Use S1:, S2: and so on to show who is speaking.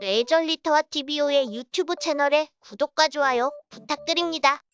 S1: 레이저리터와 TVO의 유튜브 채널에 구독과 좋아요 부탁드립니다.